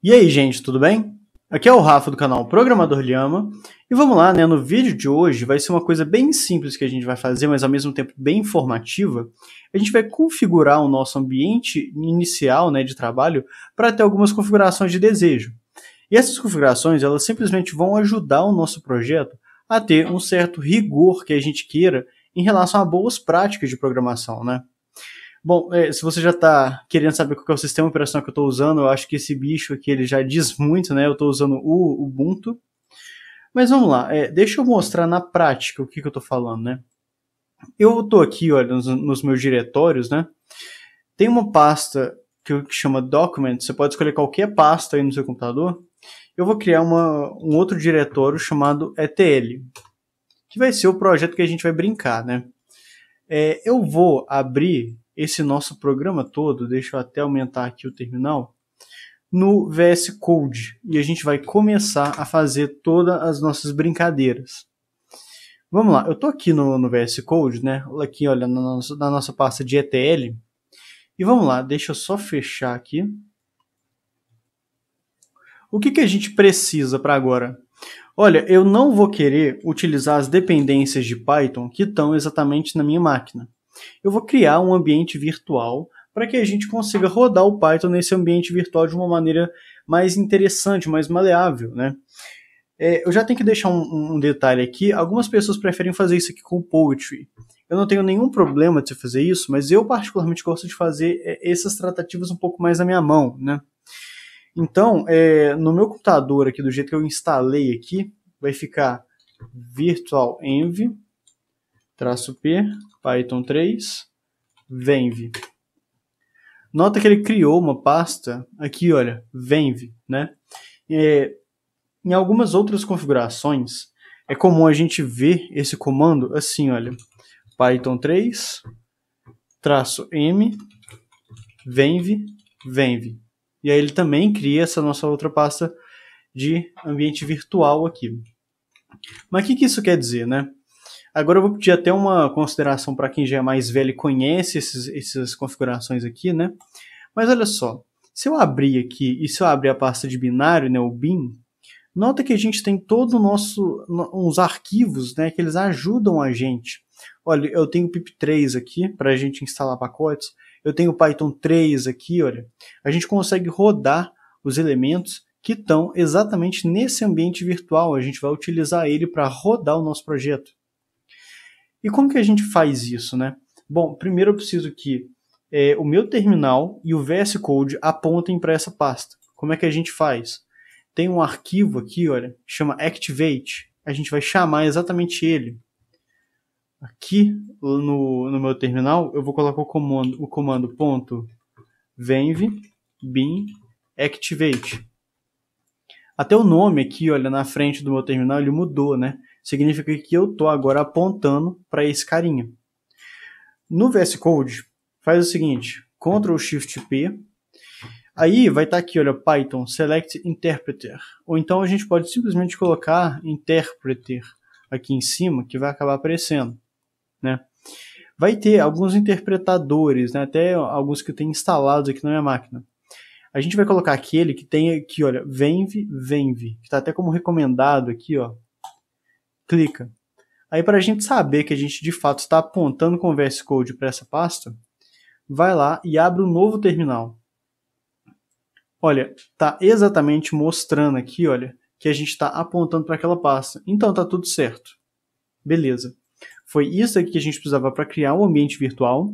E aí, gente, tudo bem? Aqui é o Rafa do canal Programador Lhama e vamos lá, né? No vídeo de hoje vai ser uma coisa bem simples que a gente vai fazer, mas ao mesmo tempo bem informativa. A gente vai configurar o nosso ambiente inicial, né, de trabalho para ter algumas configurações de desejo. E essas configurações, elas simplesmente vão ajudar o nosso projeto a ter um certo rigor que a gente queira em relação a boas práticas de programação, né? Bom, é, se você já está querendo saber qual é o sistema operacional que eu estou usando, eu acho que esse bicho aqui ele já diz muito, né? Eu estou usando o Ubuntu. Mas vamos lá, é, deixa eu mostrar na prática o que, que eu estou falando, né? Eu estou aqui, olha, nos, nos, meus diretórios, né? Tem uma pasta que, que chama Document, você pode escolher qualquer pasta aí no seu computador. Eu vou criar uma, um outro diretório chamado ETL, que vai ser o projeto que a gente vai brincar, né? É, eu vou abrir esse nosso programa todo, deixa eu até aumentar aqui o terminal, no VS Code e a gente vai começar a fazer todas as nossas brincadeiras. Vamos lá, eu estou aqui no, no, VS Code, né? Aqui, olha, na nossa, na nossa pasta de ETL. E vamos lá, deixa eu só fechar aqui. O que, que a gente precisa para agora? Olha, eu não vou querer utilizar as dependências de Python que estão exatamente na minha máquina eu vou criar um ambiente virtual para que a gente consiga rodar o Python nesse ambiente virtual de uma maneira mais interessante, mais maleável, né? É, eu já tenho que deixar um, um, detalhe aqui. Algumas pessoas preferem fazer isso aqui com o Poetry. Eu não tenho nenhum problema de fazer isso, mas eu particularmente gosto de fazer é, essas tratativas um pouco mais na minha mão, né? Então, é, no meu computador aqui, do jeito que eu instalei aqui, vai ficar virtualenv-p Python 3, venv. Nota que ele criou uma pasta aqui, olha, venv, né? É, em algumas outras configurações, é comum a gente ver esse comando assim, olha, Python 3, traço M, venv, venv. E aí ele também cria essa nossa outra pasta de ambiente virtual aqui. Mas o que, que isso quer dizer, né? Agora eu vou pedir até uma consideração para quem já é mais velho e conhece esses, essas configurações aqui, né? Mas olha só, se eu abrir aqui e se eu abrir a pasta de binário, né, o bin, nota que a gente tem todo o nosso, uns arquivos, né, que eles ajudam a gente. Olha, eu tenho o pip3 aqui para a gente instalar pacotes, eu tenho o Python 3 aqui, olha. A gente consegue rodar os elementos que estão exatamente nesse ambiente virtual. A gente vai utilizar ele para rodar o nosso projeto. E como que a gente faz isso, né? Bom, primeiro eu preciso que é, o meu terminal e o VS Code apontem para essa pasta. Como é que a gente faz? Tem um arquivo aqui, olha, chama Activate. A gente vai chamar exatamente ele. Aqui no, no meu terminal, eu vou colocar o comando, o comando ponto venv bin activate. Até o nome aqui, olha, na frente do meu terminal, ele mudou, né? significa que eu estou agora apontando para esse carinha. No VS Code, faz o seguinte, Ctrl Shift P, aí vai estar tá aqui, olha, Python, Select Interpreter, ou então a gente pode simplesmente colocar Interpreter aqui em cima, que vai acabar aparecendo, né? Vai ter alguns interpretadores, né? até alguns que tem instalados aqui na minha máquina. A gente vai colocar aquele que tem aqui, olha, Venv, Venv, que está até como recomendado aqui, ó, clica. Aí para a gente saber que a gente de fato está apontando com o VS Code para essa pasta, vai lá e abre um novo terminal. Olha, está exatamente mostrando aqui, olha, que a gente está apontando para aquela pasta. Então está tudo certo. Beleza. Foi isso aqui que a gente precisava para criar um ambiente virtual.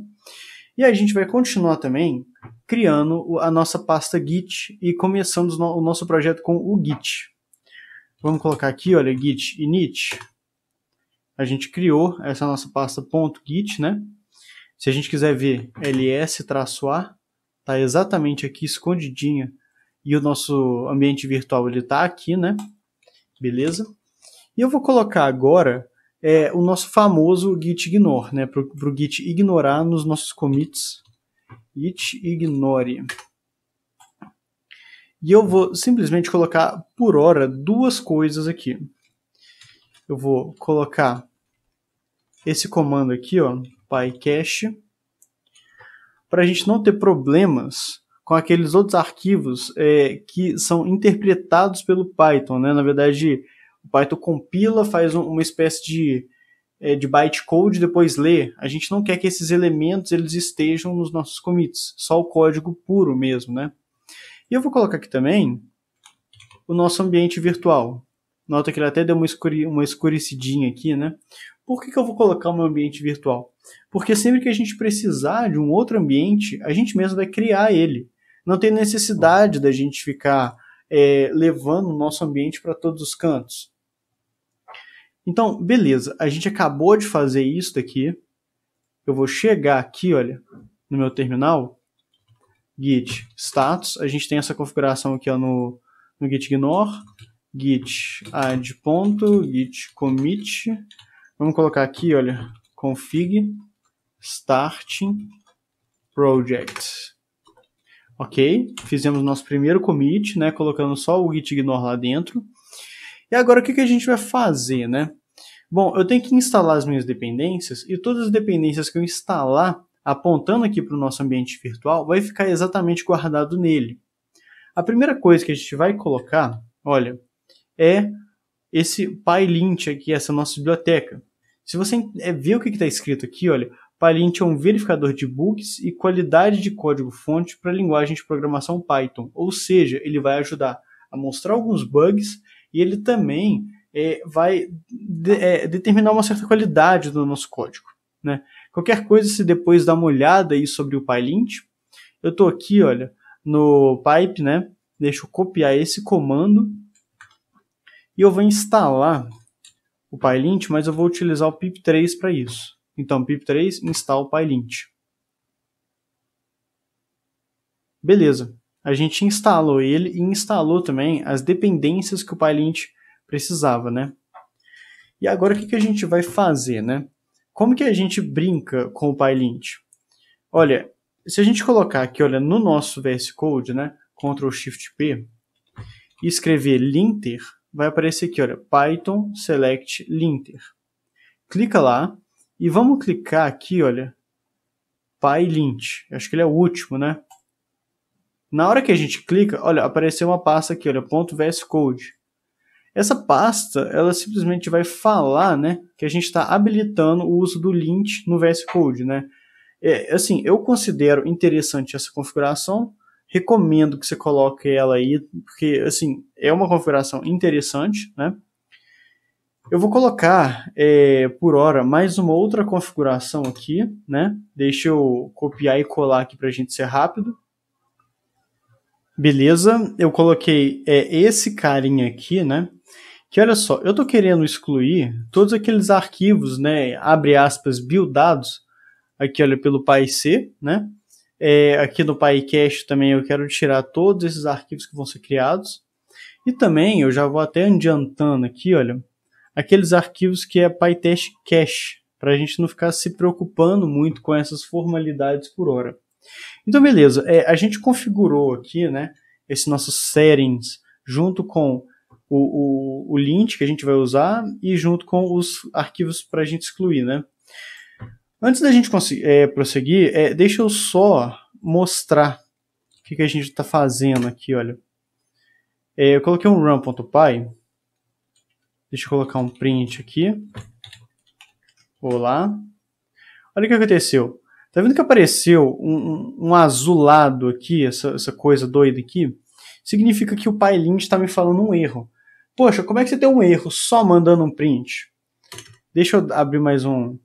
E a gente vai continuar também criando a nossa pasta Git e começando o nosso projeto com o Git. Vamos colocar aqui, olha, git init. A gente criou essa nossa pasta .git, né? Se a gente quiser ver ls-a, tá exatamente aqui escondidinha e o nosso ambiente virtual ele tá aqui, né? Beleza? E eu vou colocar agora é, o nosso famoso git ignore, né? Para o git ignorar nos nossos commits. git ignore. E eu vou simplesmente colocar por hora duas coisas aqui. Eu vou colocar esse comando aqui, ó, PyCache, para a gente não ter problemas com aqueles outros arquivos é, que são interpretados pelo Python. Né? Na verdade, o Python compila, faz um, uma espécie de, é, de bytecode, depois lê. A gente não quer que esses elementos eles estejam nos nossos commits, só o código puro mesmo. Né? E eu vou colocar aqui também o nosso ambiente virtual. Nota que ele até deu uma, escure, uma escurecidinha aqui, né? Por que, que eu vou colocar meu ambiente virtual? Porque sempre que a gente precisar de um outro ambiente, a gente mesmo vai criar ele. Não tem necessidade da gente ficar é, levando o nosso ambiente para todos os cantos. Então, beleza, a gente acabou de fazer isso daqui. Eu vou chegar aqui, olha, no meu terminal git status, a gente tem essa configuração aqui ó, no, no git ignore, git add ponto, git commit, vamos colocar aqui, olha, config starting project. Ok, fizemos nosso primeiro commit, né, colocando só o git ignore lá dentro. E agora o que, que a gente vai fazer, né? Bom, eu tenho que instalar as minhas dependências e todas as dependências que eu instalar apontando aqui para o nosso ambiente virtual, vai ficar exatamente guardado nele. A primeira coisa que a gente vai colocar, olha, é esse PyLint aqui, essa nossa biblioteca. Se você é, ver o que está escrito aqui, olha, PyLint é um verificador de bugs e qualidade de código-fonte para linguagem de programação Python, ou seja, ele vai ajudar a mostrar alguns bugs e ele também é, vai de, é, determinar uma certa qualidade do nosso código. Né? Qualquer coisa, se depois dar uma olhada aí sobre o PyLint, eu estou aqui, olha, no pipe, né? Deixa eu copiar esse comando e eu vou instalar o PyLint, mas eu vou utilizar o pip3 para isso. Então, pip3 instala o PyLint. Beleza. A gente instalou ele e instalou também as dependências que o PyLint precisava, né? E agora o que a gente vai fazer, né? Como que a gente brinca com o PyLint? Olha, se a gente colocar aqui, olha, no nosso VS Code, né, Ctrl Shift P, e escrever linter, vai aparecer aqui, olha, Python select linter. Clica lá e vamos clicar aqui, olha, PyLint. Acho que ele é o último, né? Na hora que a gente clica, olha, apareceu uma pasta aqui, olha, ponto .vscode. Essa pasta, ela simplesmente vai falar, né, que a gente está habilitando o uso do lint no VS Code, né. É, assim, eu considero interessante essa configuração, recomendo que você coloque ela aí, porque, assim, é uma configuração interessante, né. Eu vou colocar, é, por hora, mais uma outra configuração aqui, né, deixa eu copiar e colar aqui para a gente ser rápido. Beleza, eu coloquei é, esse carinha aqui, né? que olha só, eu estou querendo excluir todos aqueles arquivos, né, abre aspas, buildados, aqui olha, pelo PyC, né, é, aqui no PyCache também eu quero tirar todos esses arquivos que vão ser criados, e também eu já vou até adiantando aqui, olha, aqueles arquivos que é PyTest Cache, para a gente não ficar se preocupando muito com essas formalidades por hora. Então, beleza, é, a gente configurou aqui, né, esse nosso settings junto com o, o, o lint que a gente vai usar e junto com os arquivos para a gente excluir, né? Antes da gente é, prosseguir, é, deixa eu só mostrar o que, que a gente está fazendo aqui, olha. É, eu coloquei um run.py. Deixa eu colocar um print aqui. Olá. Olha o que aconteceu. Tá vendo que apareceu um, um, um azulado aqui, essa, essa coisa doida aqui? Significa que o PyLint está me falando um erro. Poxa, como é que você tem um erro só mandando um print? Deixa eu abrir mais um,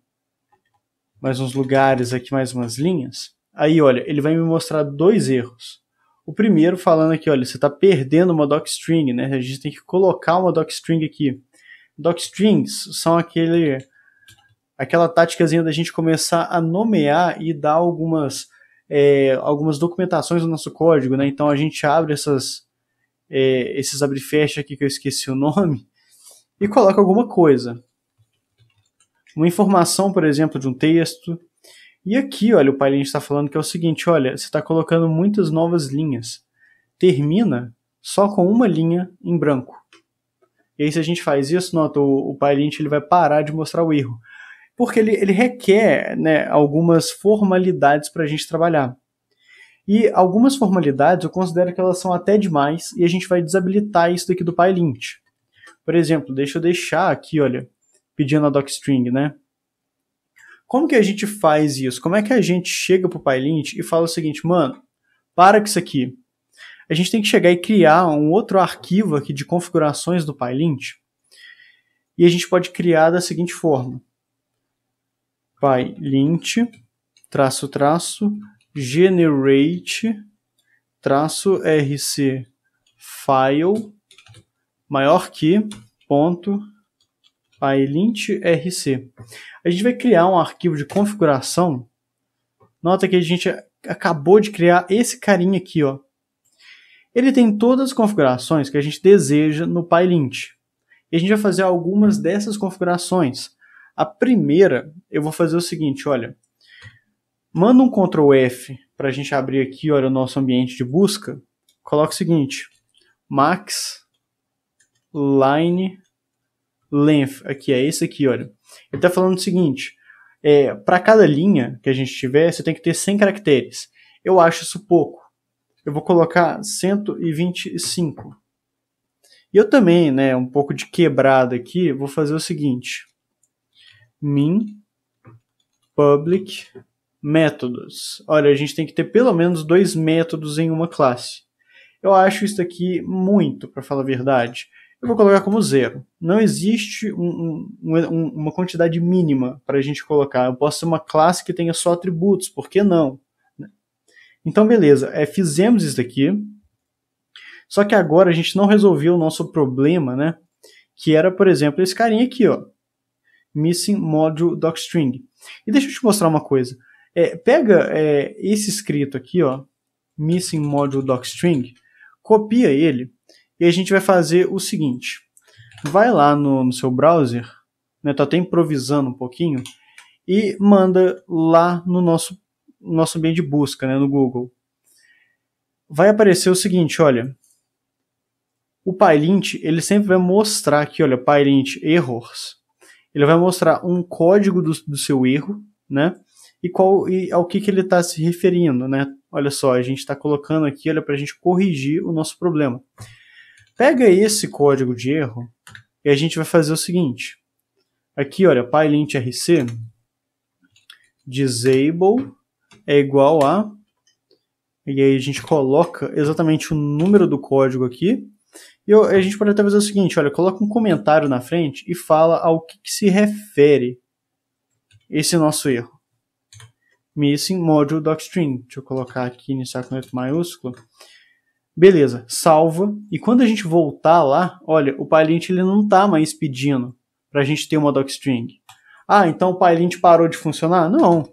mais uns lugares aqui, mais umas linhas. Aí, olha, ele vai me mostrar dois erros. O primeiro falando aqui, olha, você está perdendo uma docstring, né? A gente tem que colocar uma docstring aqui. Docstrings são aquele, aquela táticazinha da gente começar a nomear e dar algumas, é, algumas documentações no nosso código, né? Então a gente abre essas é, esses abre fecha aqui que eu esqueci o nome, e coloca alguma coisa. Uma informação, por exemplo, de um texto. E aqui, olha, o Pailine está falando que é o seguinte: olha, você está colocando muitas novas linhas. Termina só com uma linha em branco. E aí, se a gente faz isso, nota, o, o ele vai parar de mostrar o erro. Porque ele, ele requer né, algumas formalidades para a gente trabalhar. E algumas formalidades eu considero que elas são até demais e a gente vai desabilitar isso daqui do PyLint. Por exemplo, deixa eu deixar aqui, olha, pedindo a docstring, né? Como que a gente faz isso? Como é que a gente chega para o PyLint e fala o seguinte, mano, para com isso aqui. A gente tem que chegar e criar um outro arquivo aqui de configurações do PyLint e a gente pode criar da seguinte forma. PyLint, traço, traço, generate traço rc file maior que ponto pylint rc. A gente vai criar um arquivo de configuração. Nota que a gente acabou de criar esse carinha aqui, ó. Ele tem todas as configurações que a gente deseja no PyLint. E a gente vai fazer algumas dessas configurações. A primeira, eu vou fazer o seguinte, olha, Manda um Ctrl F para a gente abrir aqui olha, o nosso ambiente de busca. Coloca o seguinte: max line length. Aqui é esse aqui, olha. Ele está falando o seguinte: é, para cada linha que a gente tiver, você tem que ter 100 caracteres. Eu acho isso pouco. Eu vou colocar 125. E eu também, né, um pouco de quebrada aqui, vou fazer o seguinte: min public métodos. Olha, a gente tem que ter pelo menos dois métodos em uma classe. Eu acho isso aqui muito, para falar a verdade. Eu vou colocar como zero. Não existe um, um, um, uma quantidade mínima para a gente colocar. Eu posso ter uma classe que tenha só atributos, por que não? Então, beleza, é, fizemos isso aqui. Só que agora a gente não resolveu o nosso problema, né? Que era, por exemplo, esse carinha aqui, ó. Missing Module Docstring. E deixa eu te mostrar uma coisa. É, pega é, esse escrito aqui, ó, missing module docstring, copia ele e a gente vai fazer o seguinte. Vai lá no, no seu browser, né, tô tá até improvisando um pouquinho, e manda lá no nosso, nosso ambiente de busca, né, no Google. Vai aparecer o seguinte, olha, o PyLint, ele sempre vai mostrar aqui, olha, PyLint errors. Ele vai mostrar um código do, do seu erro, né? e qual e ao que, que ele está se referindo, né? Olha só, a gente está colocando aqui, olha para a gente corrigir o nosso problema. Pega esse código de erro e a gente vai fazer o seguinte. Aqui, olha, pylintrc disable é igual a e aí a gente coloca exatamente o número do código aqui. E a gente pode até fazer o seguinte, olha, coloca um comentário na frente e fala ao que, que se refere esse nosso erro missing module docstring. Deixa eu colocar aqui, iniciar com letra maiúscula. Beleza, salva. E quando a gente voltar lá, olha, o PyLint ele não está mais pedindo para a gente ter uma docstring. Ah, então o PyLint parou de funcionar? Não.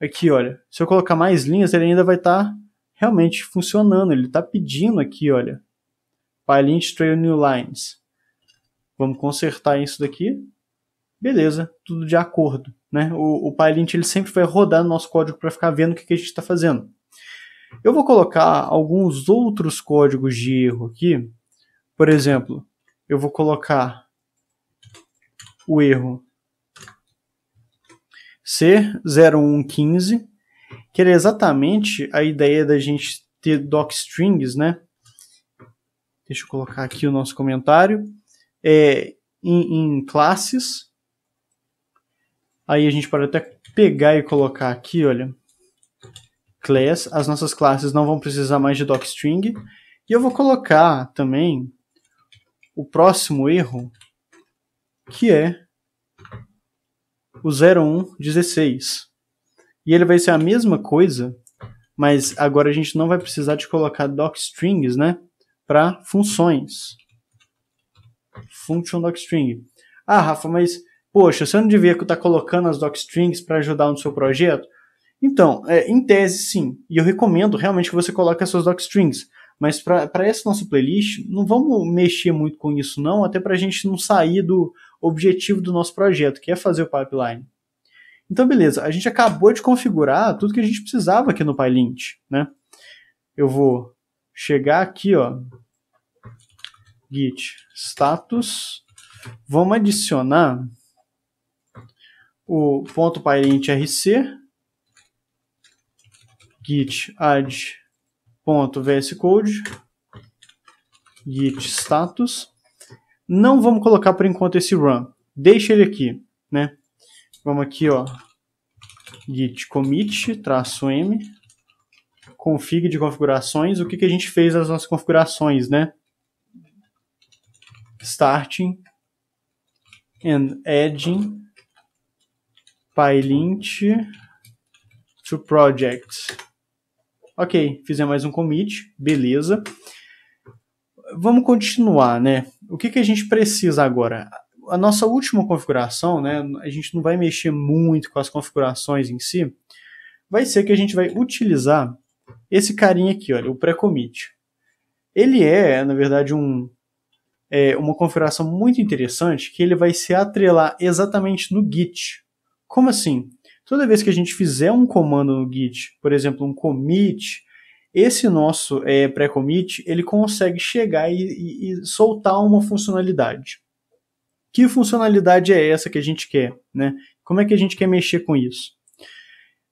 Aqui, olha, se eu colocar mais linhas, ele ainda vai estar tá realmente funcionando. Ele está pedindo aqui, olha, PyLint Trail New Lines. Vamos consertar isso daqui. Beleza, tudo de acordo. Né? O, o PyLint ele sempre vai rodar no nosso código para ficar vendo o que, que a gente está fazendo. Eu vou colocar alguns outros códigos de erro aqui. Por exemplo, eu vou colocar o erro C0115, que é exatamente a ideia da gente ter docstrings, né? Deixa eu colocar aqui o nosso comentário. É, em, em classes, Aí a gente pode até pegar e colocar aqui, olha, class, as nossas classes não vão precisar mais de docstring. E eu vou colocar também o próximo erro, que é o 0116. E ele vai ser a mesma coisa, mas agora a gente não vai precisar de colocar docstrings, né, para funções. Function docstring. Ah, Rafa, mas Poxa, você não devia estar colocando as docstrings para ajudar no seu projeto? Então, é, em tese sim, e eu recomendo realmente que você coloque as suas docstrings, mas para essa nossa playlist, não vamos mexer muito com isso não, até para a gente não sair do objetivo do nosso projeto, que é fazer o pipeline. Então, beleza, a gente acabou de configurar tudo que a gente precisava aqui no PyLint, né? Eu vou chegar aqui, ó, git status, vamos adicionar o ponto parente rc git add ponto code git status não vamos colocar por enquanto esse run deixa ele aqui né vamos aqui ó git commit traço m config de configurações o que que a gente fez nas nossas configurações né starting and adding pylint to project. Ok, fizemos mais um commit, beleza. Vamos continuar, né? O que, que a gente precisa agora? A nossa última configuração, né? A gente não vai mexer muito com as configurações em si. Vai ser que a gente vai utilizar esse carinha aqui, olha, o pré-commit. Ele é, na verdade, um, é, uma configuração muito interessante que ele vai se atrelar exatamente no Git. Como assim? Toda vez que a gente fizer um comando no Git, por exemplo, um commit, esse nosso é, pré-commit ele consegue chegar e, e, e, soltar uma funcionalidade. Que funcionalidade é essa que a gente quer? Né? Como é que a gente quer mexer com isso?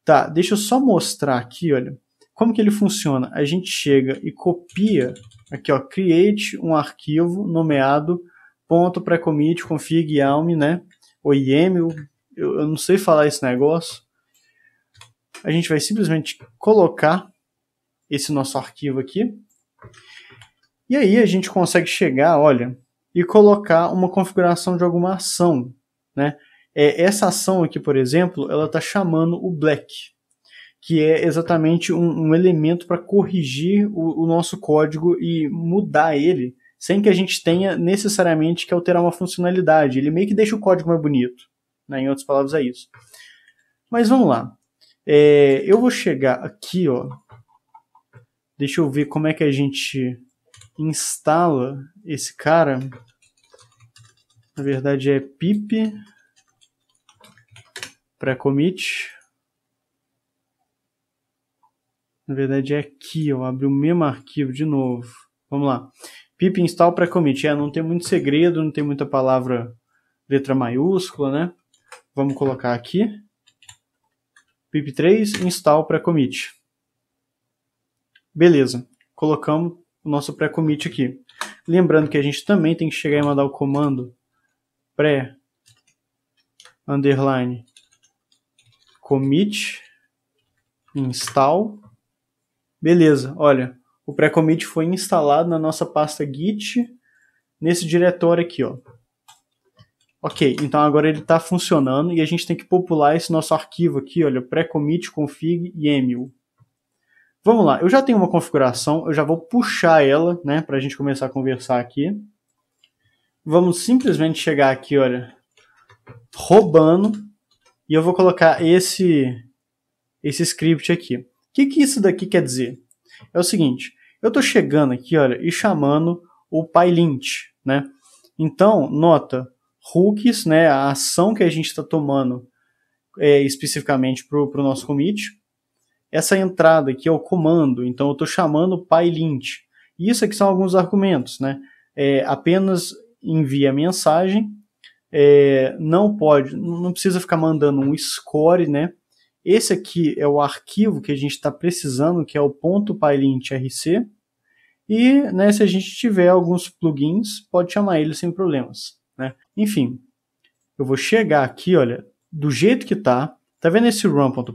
Tá, deixa eu só mostrar aqui, olha. Como que ele funciona? A gente chega e copia aqui, ó, create um arquivo nomeado ponto pré-commit config yalm, né? O yaml, eu, eu não sei falar esse negócio. A gente vai simplesmente colocar esse nosso arquivo aqui. E aí a gente consegue chegar, olha, e colocar uma configuração de alguma ação, né? É, essa ação aqui, por exemplo, ela está chamando o black, que é exatamente um, um elemento para corrigir o, o, nosso código e mudar ele, sem que a gente tenha necessariamente que alterar uma funcionalidade. Ele meio que deixa o código mais bonito. Né? Em outras palavras, é isso. Mas vamos lá. É, eu vou chegar aqui, ó. Deixa eu ver como é que a gente instala esse cara. Na verdade é pip pré-commit. Na verdade é aqui, eu abri o mesmo arquivo de novo. Vamos lá. Pip install pré-commit. É, não tem muito segredo, não tem muita palavra letra maiúscula, né? Vamos colocar aqui. pip3 install pré-commit. Beleza. Colocamos o nosso pré-commit aqui. Lembrando que a gente também tem que chegar e mandar o comando pré underline commit install. Beleza, olha, o pré-commit foi instalado na nossa pasta git nesse diretório aqui, ó. Ok, então agora ele está funcionando e a gente tem que popular esse nosso arquivo aqui, olha, pré-commit, config Vamos lá, eu já tenho uma configuração, eu já vou puxar ela, né, para a gente começar a conversar aqui. Vamos simplesmente chegar aqui, olha, roubando, e eu vou colocar esse, esse script aqui. O que, que isso daqui quer dizer? É o seguinte, eu estou chegando aqui, olha, e chamando o PyLint, né? Então, nota, hooks, né, a ação que a gente está tomando é, especificamente para o nosso commit. Essa entrada aqui é o comando, então eu estou chamando PyLint. Isso aqui são alguns argumentos, né? É, apenas envia mensagem, é, não pode, não precisa ficar mandando um score, né? Esse aqui é o arquivo que a gente está precisando, que é o .pylintrc. E né, se a gente tiver alguns plugins, pode chamar ele sem problemas. Enfim, eu vou chegar aqui, olha, do jeito que tá. Tá vendo esse run.py?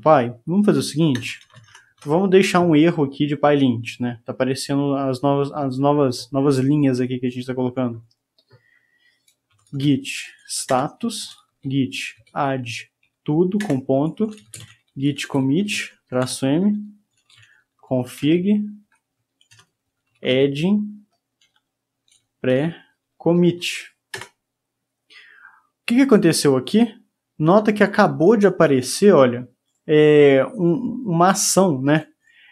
Vamos fazer o seguinte, vamos deixar um erro aqui de PyLint, né? Tá aparecendo as novas, as novas, novas linhas aqui que a gente está colocando. git status, git add tudo com ponto, git commit, traço m, config, adding, pré, commit que, que aconteceu aqui? Nota que acabou de aparecer, olha, é, um, uma ação, né?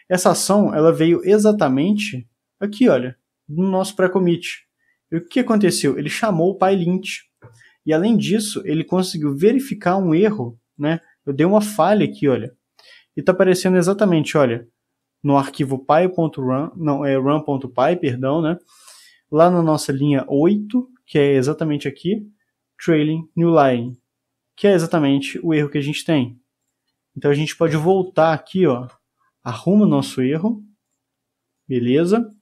Essa ação, ela veio exatamente aqui, olha, no nosso pré-commit. E o que aconteceu? Ele chamou o PyLint. E além disso, ele conseguiu verificar um erro, né? Eu dei uma falha aqui, olha. E está aparecendo exatamente, olha, no arquivo py.run, não, é run.py, perdão, né? Lá na nossa linha 8, que é exatamente aqui, trailing new line, que é exatamente o erro que a gente tem. Então a gente pode voltar aqui, ó, arruma nosso erro, beleza?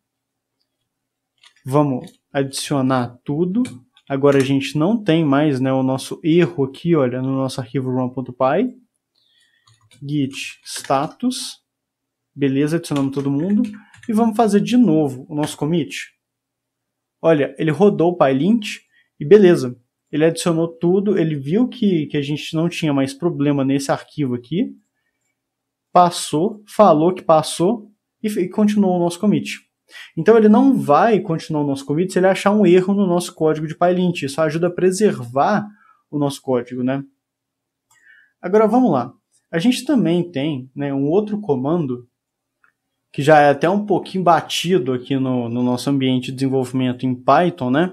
Vamos adicionar tudo. Agora a gente não tem mais né, o nosso erro aqui, olha, no nosso arquivo run.py. Git status, beleza, adicionamos todo mundo. E vamos fazer de novo o nosso commit. Olha, ele rodou o PyLint e beleza ele adicionou tudo, ele viu que, que a gente não tinha mais problema nesse arquivo aqui, passou, falou que passou e, e continuou o nosso commit. Então ele não vai continuar o nosso commit se ele achar um erro no nosso código de PyLint. Isso ajuda a preservar o nosso código, né? Agora vamos lá. A gente também tem né, um outro comando que já é até um pouquinho batido aqui no, no nosso ambiente de desenvolvimento em Python, né?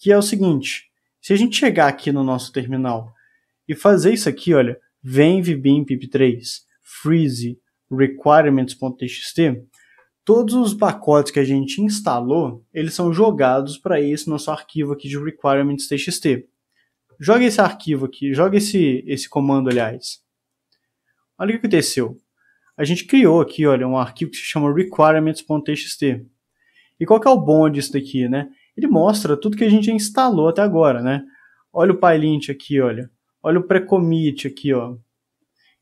Que é o seguinte: se a gente chegar aqui no nosso terminal e fazer isso aqui, olha, vem vbim pip3, freeze, requirements.txt, todos os pacotes que a gente instalou, eles são jogados para esse nosso arquivo aqui de requirements.txt. Joga esse arquivo aqui, joga esse, esse comando, aliás. Olha o que aconteceu. A gente criou aqui, olha, um arquivo que se chama requirements.txt. E qual que é o bom disso daqui, né? ele mostra tudo que a gente instalou até agora, né? Olha o PyLint aqui, olha. Olha o pre-commit aqui, ó.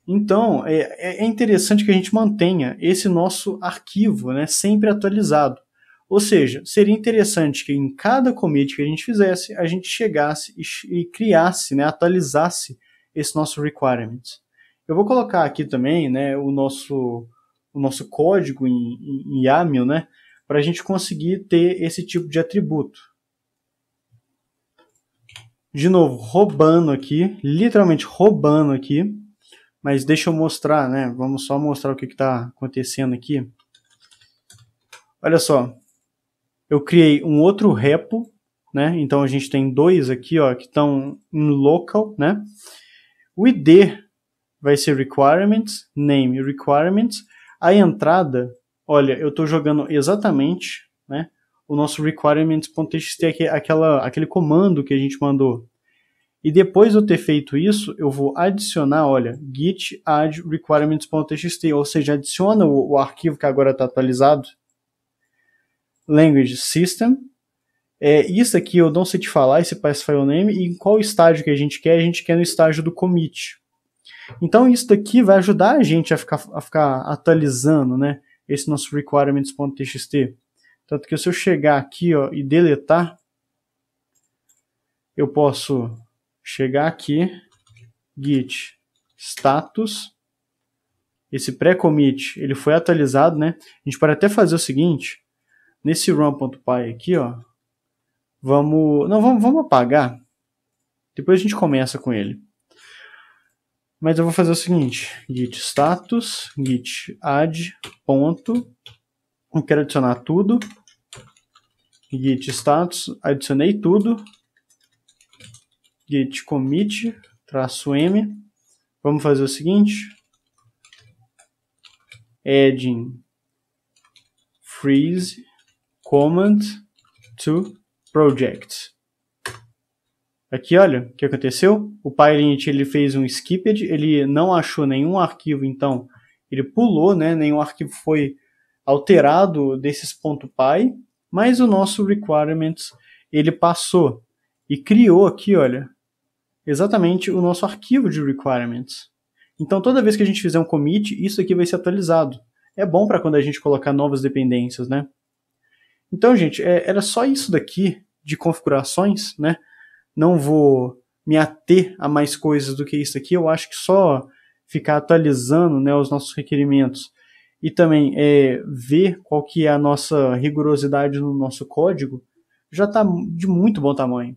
Então, é, é, é interessante que a gente mantenha esse nosso arquivo né, sempre atualizado. Ou seja, seria interessante que em cada commit que a gente fizesse, a gente chegasse e, criasse, né, atualizasse esse nosso requirement. Eu vou colocar aqui também né, o, nosso, o nosso código em, em YAML, né, para a gente conseguir ter esse tipo de atributo. De novo, roubando aqui, literalmente roubando aqui, mas deixa eu mostrar, né? Vamos só mostrar o que está acontecendo aqui. Olha só, eu criei um outro repo, né? Então a gente tem dois aqui, ó, que estão em local, né? O ID vai ser requirements, name requirements. A entrada olha, eu estou jogando exatamente né, o nosso requirements.txt, é aquela, aquele comando que a gente mandou. E depois de eu ter feito isso, eu vou adicionar, olha, git add requirements.txt, ou seja, adiciona o, o arquivo que agora está atualizado, language system, é, isso aqui eu não sei te falar, esse pass-file name, e em qual estágio que a gente quer, a gente quer no estágio do commit. Então isso daqui vai ajudar a gente a ficar, a ficar atualizando, né? esse nosso requirements.txt. Tanto que se eu chegar aqui ó, e deletar, eu posso chegar aqui, git status, esse pré-commit ele foi atualizado, né? A gente pode até fazer o seguinte, nesse run.py aqui, ó, vamos, não, vamos, vamos apagar, depois a gente começa com ele. Mas eu vou fazer o seguinte: git status, git add, ponto. Eu quero adicionar tudo. Git status, adicionei tudo. Git commit, traço M. Vamos fazer o seguinte: adding freeze command to project. Aqui, olha, o que aconteceu? O PyLint ele fez um skipped, ele não achou nenhum arquivo, então ele pulou, né? Nenhum arquivo foi alterado desses .py, mas o nosso requirements ele passou e criou aqui, olha, exatamente o nosso arquivo de requirements. Então toda vez que a gente fizer um commit, isso aqui vai ser atualizado. É bom para quando a gente colocar novas dependências, né? Então, gente, é, era só isso daqui de configurações, né? não vou me ater a mais coisas do que isso aqui. Eu acho que só ficar atualizando né, os nossos requerimentos e também é, ver qual que é a nossa rigorosidade no nosso código já está de muito bom tamanho.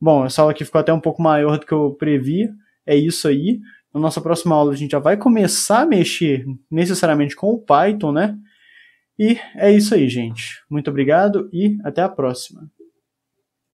Bom, essa aula aqui ficou até um pouco maior do que eu previa. É isso aí. Na nossa próxima aula a gente já vai começar a mexer necessariamente com o Python, né? E é isso aí, gente. Muito obrigado e até a próxima.